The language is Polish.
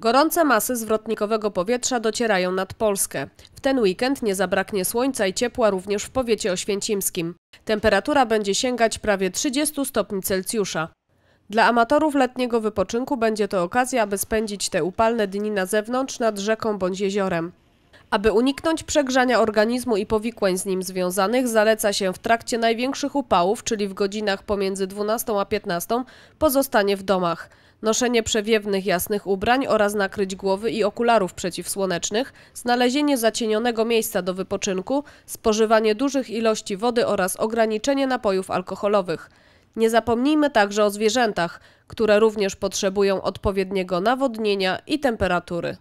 Gorące masy zwrotnikowego powietrza docierają nad Polskę. W ten weekend nie zabraknie słońca i ciepła również w powiecie oświęcimskim. Temperatura będzie sięgać prawie 30 stopni Celsjusza. Dla amatorów letniego wypoczynku będzie to okazja, aby spędzić te upalne dni na zewnątrz nad rzeką bądź jeziorem. Aby uniknąć przegrzania organizmu i powikłań z nim związanych, zaleca się w trakcie największych upałów, czyli w godzinach pomiędzy 12 a 15, pozostanie w domach noszenie przewiewnych jasnych ubrań oraz nakryć głowy i okularów przeciwsłonecznych, znalezienie zacienionego miejsca do wypoczynku, spożywanie dużych ilości wody oraz ograniczenie napojów alkoholowych. Nie zapomnijmy także o zwierzętach, które również potrzebują odpowiedniego nawodnienia i temperatury.